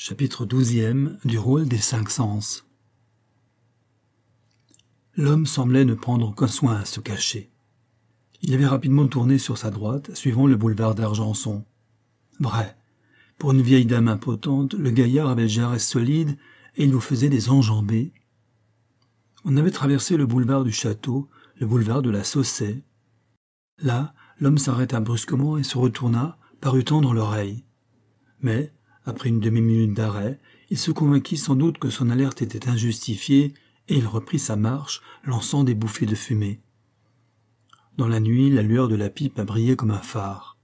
Chapitre 12 du rôle des cinq sens. L'homme semblait ne prendre aucun soin à se cacher. Il avait rapidement tourné sur sa droite, suivant le boulevard d'Argenson. Vrai, pour une vieille dame impotente, le gaillard avait le jarret solide et il nous faisait des enjambées. On avait traversé le boulevard du château, le boulevard de la Saussée. Là, l'homme s'arrêta brusquement et se retourna, parut tendre l'oreille. Mais, après une demi-minute d'arrêt, il se convainquit sans doute que son alerte était injustifiée, et il reprit sa marche, lançant des bouffées de fumée. Dans la nuit, la lueur de la pipe a comme un phare.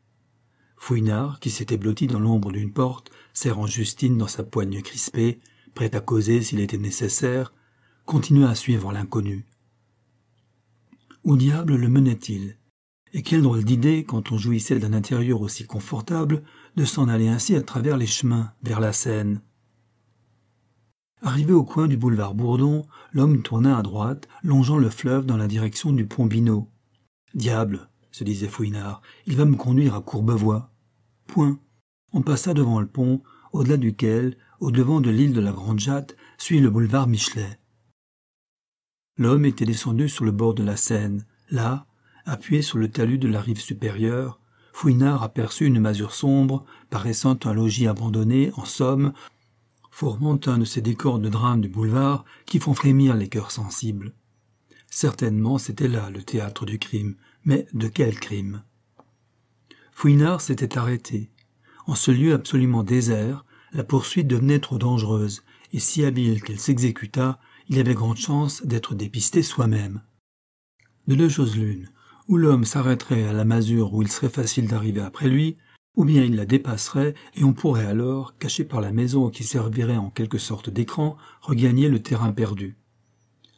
Fouinard, qui s'était blotti dans l'ombre d'une porte, serrant Justine dans sa poigne crispée, prêt à causer s'il était nécessaire, continua à suivre l'inconnu. Où diable le menait-il Et quelle drôle d'idée, quand on jouissait d'un intérieur aussi confortable, de s'en aller ainsi à travers les chemins vers la Seine. Arrivé au coin du boulevard Bourdon, l'homme tourna à droite, longeant le fleuve dans la direction du pont binot Diable, se disait Fouinard, il va me conduire à Courbevoie. Point. On passa devant le pont, au-delà duquel, au-devant de l'île de la Grande Jatte, suit le boulevard Michelet. L'homme était descendu sur le bord de la Seine. Là, appuyé sur le talus de la rive supérieure, Fouinard aperçut une masure sombre, paraissant un logis abandonné, en somme, formant un de ces décors de drame du boulevard qui font frémir les cœurs sensibles. Certainement c'était là le théâtre du crime, mais de quel crime Fouinard s'était arrêté. En ce lieu absolument désert, la poursuite devenait trop dangereuse, et si habile qu'elle s'exécuta, il avait grande chance d'être dépisté soi-même. De deux choses l'une, ou l'homme s'arrêterait à la masure où il serait facile d'arriver après lui, ou bien il la dépasserait et on pourrait alors, caché par la maison qui servirait en quelque sorte d'écran, regagner le terrain perdu.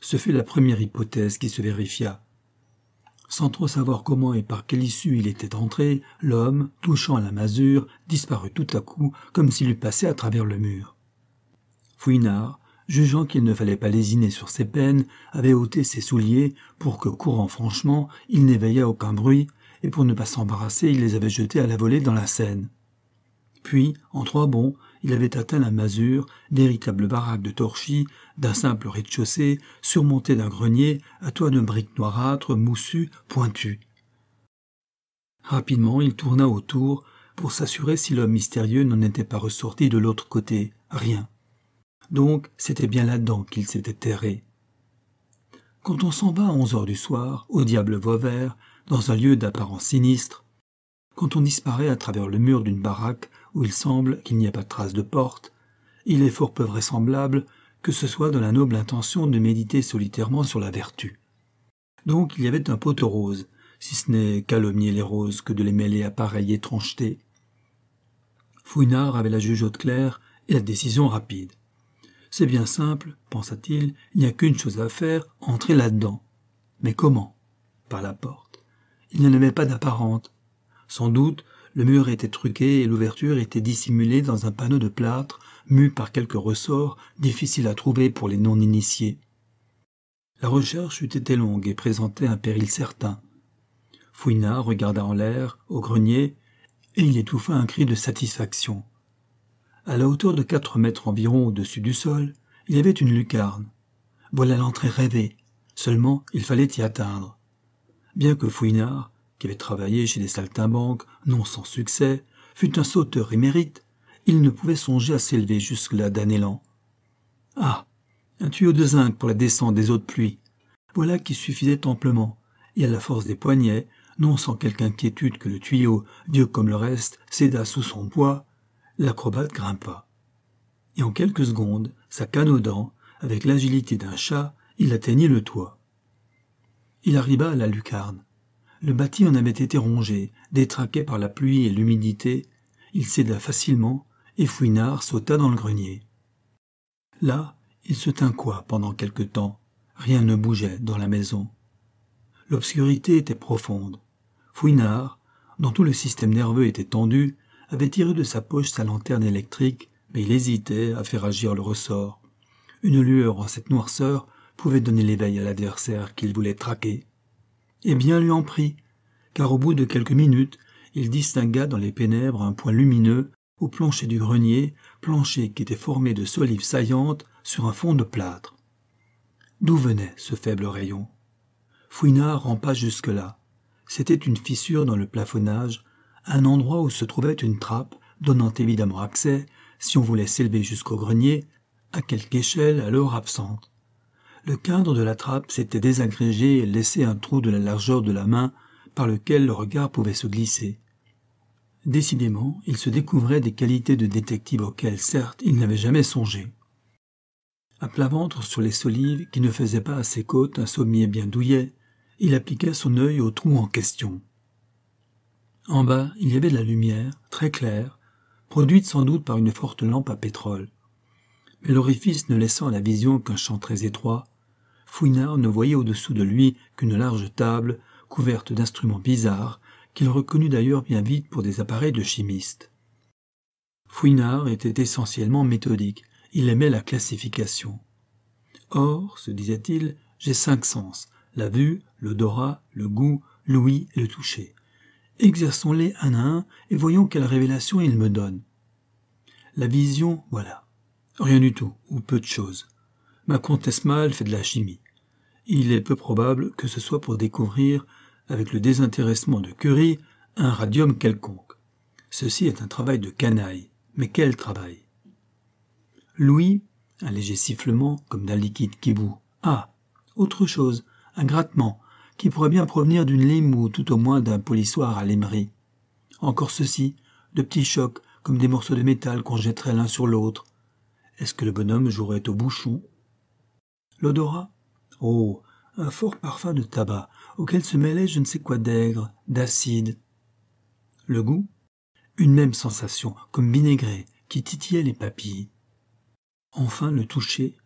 Ce fut la première hypothèse qui se vérifia. Sans trop savoir comment et par quelle issue il était entré, l'homme, touchant à la masure, disparut tout à coup comme s'il eût passé à travers le mur. Fouinard, jugeant qu'il ne fallait pas lésiner sur ses peines, avait ôté ses souliers pour que, courant franchement, il n'éveillât aucun bruit, et pour ne pas s'embarrasser, il les avait jetés à la volée dans la Seine. Puis, en trois bonds, il avait atteint la masure, véritable baraque de torchis, d'un simple rez-de-chaussée, surmonté d'un grenier, à toit de briques noirâtres, moussues, pointues. Rapidement, il tourna autour pour s'assurer si l'homme mystérieux n'en était pas ressorti de l'autre côté. Rien. Donc c'était bien là-dedans qu'il s'était terré. Quand on s'en va à onze heures du soir, au diable Vauvert, dans un lieu d'apparence sinistre, quand on disparaît à travers le mur d'une baraque où il semble qu'il n'y a pas de trace de porte, il est fort peu vraisemblable que ce soit dans la noble intention de méditer solitairement sur la vertu. Donc il y avait un pot rose, si ce n'est calomnier les roses que de les mêler à pareille étrangeté. Fouinard avait la juge haute claire et la décision rapide. C'est bien simple, pensa-t-il, il n'y a qu'une chose à faire, entrer là-dedans. Mais comment Par la porte. Il n'y en avait pas d'apparente. Sans doute, le mur était truqué et l'ouverture était dissimulée dans un panneau de plâtre mu par quelques ressorts difficile à trouver pour les non-initiés. La recherche eût été longue et présentait un péril certain. Fouina regarda en l'air, au grenier, et il étouffa un cri de satisfaction. À la hauteur de quatre mètres environ au-dessus du sol, il y avait une lucarne. Voilà l'entrée rêvée. Seulement, il fallait y atteindre. Bien que Fouinard, qui avait travaillé chez les saltimbanques, non sans succès, fût un sauteur émérite, il ne pouvait songer à s'élever jusque-là d'un élan. Ah Un tuyau de zinc pour la descente des eaux de pluie. Voilà qui suffisait amplement, et à la force des poignets, non sans quelque inquiétude que le tuyau, vieux comme le reste, céda sous son poids, l'acrobate grimpa. Et en quelques secondes, sa canne aux dents, avec l'agilité d'un chat, il atteignit le toit. Il arriva à la lucarne. Le bâti en avait été rongé, détraqué par la pluie et l'humidité. Il céda facilement, et Fouinard sauta dans le grenier. Là, il se tint quoi pendant quelque temps. Rien ne bougeait dans la maison. L'obscurité était profonde. Fouinard, dont tout le système nerveux était tendu, avait tiré de sa poche sa lanterne électrique, mais il hésitait à faire agir le ressort. Une lueur en cette noirceur pouvait donner l'éveil à l'adversaire qu'il voulait traquer. Et eh bien lui en prit, car au bout de quelques minutes, il distingua dans les pénèbres un point lumineux au plancher du grenier, plancher qui était formé de solives saillantes sur un fond de plâtre. D'où venait ce faible rayon Fouinard rampa jusque-là. C'était une fissure dans le plafonnage un endroit où se trouvait une trappe donnant évidemment accès, si on voulait s'élever jusqu'au grenier, à quelque échelle alors absente. Le cadre de la trappe s'était désagrégé et laissait un trou de la largeur de la main par lequel le regard pouvait se glisser. Décidément, il se découvrait des qualités de détective auxquelles, certes, il n'avait jamais songé. À plat ventre sur les solives qui ne faisaient pas à ses côtes un sommier bien douillet, il appliqua son œil au trou en question. En bas, il y avait de la lumière, très claire, produite sans doute par une forte lampe à pétrole. Mais l'orifice ne laissant à la vision qu'un champ très étroit, Fouinard ne voyait au-dessous de lui qu'une large table couverte d'instruments bizarres qu'il reconnut d'ailleurs bien vite pour des appareils de chimiste. Fouinard était essentiellement méthodique, il aimait la classification. Or, se disait-il, j'ai cinq sens, la vue, l'odorat, le goût, l'ouïe et le toucher. Exerçons-les un à un et voyons quelle révélation ils me donnent. La vision, voilà. Rien du tout, ou peu de choses. Ma comtesse Mal fait de la chimie. Il est peu probable que ce soit pour découvrir, avec le désintéressement de Curie, un radium quelconque. Ceci est un travail de canaille. Mais quel travail Louis, un léger sifflement comme d'un liquide qui bout. Ah, autre chose, un grattement, qui pourrait bien provenir d'une lime ou tout au moins d'un polissoir à l'émerie. Encore ceci, de petits chocs, comme des morceaux de métal qu'on jetterait l'un sur l'autre. Est-ce que le bonhomme jouerait au bouchon L'odorat Oh, un fort parfum de tabac, auquel se mêlait je ne sais quoi d'aigre, d'acide. Le goût Une même sensation, comme vinaigré, qui titillait les papilles. Enfin le toucher,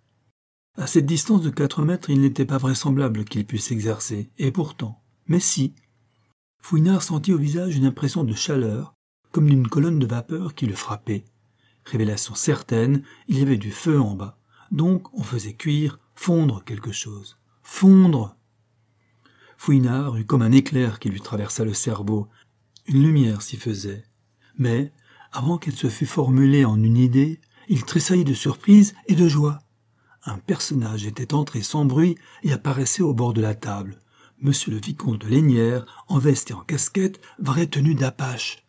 à cette distance de quatre mètres, il n'était pas vraisemblable qu'il pût s'exercer, et pourtant. Mais si. Fouinard sentit au visage une impression de chaleur, comme d'une colonne de vapeur qui le frappait. Révélation certaine, il y avait du feu en bas. Donc on faisait cuire, fondre quelque chose. Fondre Fouinard eut comme un éclair qui lui traversa le cerveau. Une lumière s'y faisait. Mais, avant qu'elle se fût formulée en une idée, il tressaillit de surprise et de joie un personnage était entré sans bruit et apparaissait au bord de la table. Monsieur le vicomte de Lénière, en veste et en casquette, vraie tenue d'apache.